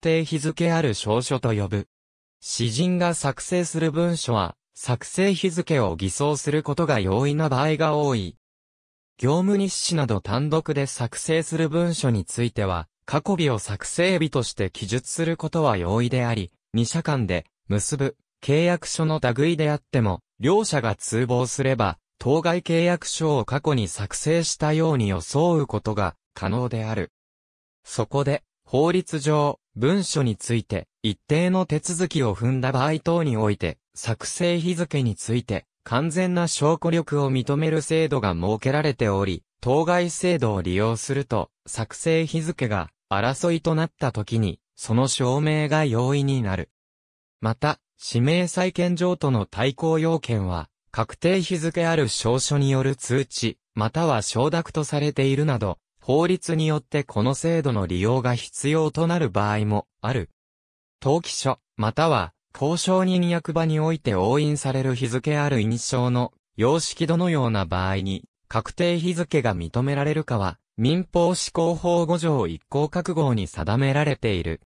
定日付ある証書と呼ぶ。詩人が作成する文書は、作成日付を偽装することが容易な場合が多い。業務日誌など単独で作成する文書については、過去日を作成日として記述することは容易であり、二者間で結ぶ契約書の類であっても、両者が通報すれば、当該契約書を過去に作成したように装うことが可能である。そこで、法律上、文書について、一定の手続きを踏んだ場合等において、作成日付について、完全な証拠力を認める制度が設けられており、当該制度を利用すると、作成日付が争いとなった時に、その証明が容易になる。また、指名債権上との対抗要件は、確定日付ある証書による通知、または承諾とされているなど、法律によってこの制度の利用が必要となる場合もある。登記書、または、交渉人役場において押印される日付ある印象の様式どのような場合に、確定日付が認められるかは、民法施行法5条1項各号に定められている。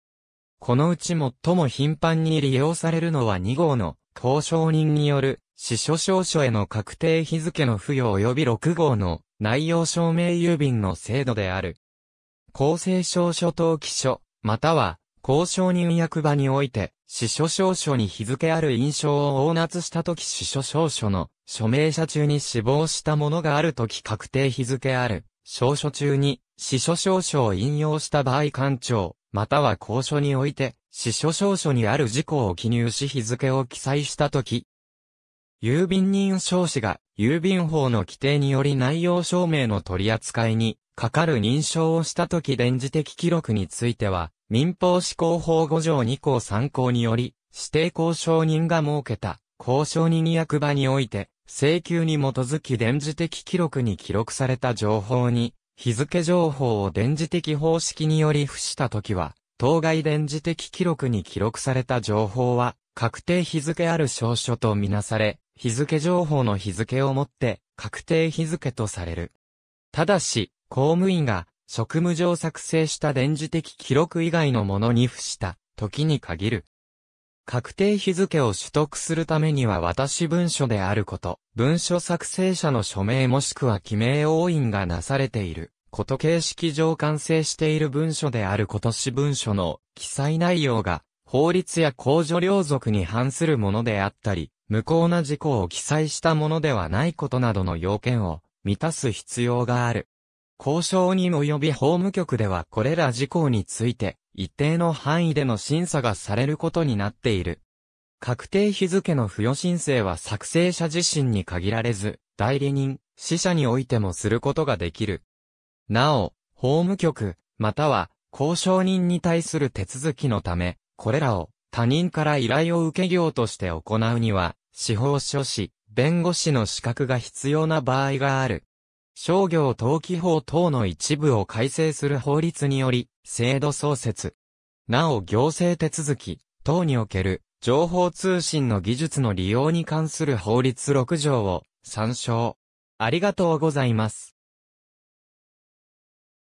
このうち最も頻繁に利用されるのは2号の交渉人による死所証書への確定日付の付与及び6号の内容証明郵便の制度である。公正証書登記書、または、公証人役場において、司書証書に日付ある印象を応夏したとき司書証書の、署名者中に死亡したものがあるとき確定日付ある、証書中に、司書証書を引用した場合官庁、または公書において、司書証書にある事項を記入し日付を記載したとき、郵便人証紙が郵便法の規定により内容証明の取り扱いにかかる認証をしたとき電磁的記録については民法施行法5条2項3項により指定交渉人が設けた交渉人役場において請求に基づき電磁的記録に記録された情報に日付情報を電磁的方式により付したときは当該電磁的記録に記録された情報は確定日付ある証書とみなされ、日付情報の日付をもって確定日付とされる。ただし、公務員が職務上作成した電磁的記録以外のものに付した時に限る。確定日付を取得するためには私文書であること、文書作成者の署名もしくは記名押印がなされている、こと形式上完成している文書であることし文書の記載内容が法律や公助領属に反するものであったり、無効な事項を記載したものではないことなどの要件を満たす必要がある。交渉人及び法務局ではこれら事項について一定の範囲での審査がされることになっている。確定日付の付与申請は作成者自身に限られず、代理人、死者においてもすることができる。なお、法務局、または交渉人に対する手続きのため、これらを他人から依頼を受け業として行うには、司法書士、弁護士の資格が必要な場合がある。商業登記法等の一部を改正する法律により、制度創設。なお行政手続き等における情報通信の技術の利用に関する法律6条を参照。ありがとうございます。